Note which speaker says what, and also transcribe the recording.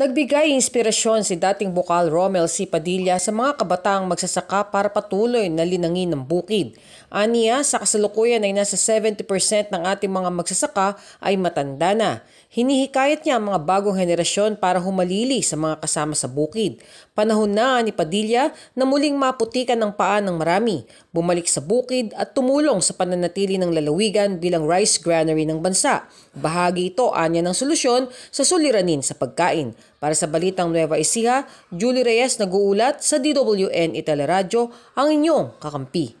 Speaker 1: Nagbigay inspirasyon si dating bukal Romel C. Padilla sa mga kabataang magsasaka para patuloy na linangin ng bukid. Aniya, sa kasalukuyan ay nasa 70% ng ating mga magsasaka ay matanda na. Hinihikayat niya ang mga bagong henerasyon para humalili sa mga kasama sa bukid. Panahon na ni Padilla na muling maputikan ng paan ng marami, bumalik sa bukid at tumulong sa pananatili ng lalawigan bilang rice granary ng bansa. Bahagi ito anya ng solusyon sa suliranin sa pagkain para sa Balitang Nueva Ecija, Julie Reyes nag-uulat sa DWN Italaradyo, ang inyong kakampi.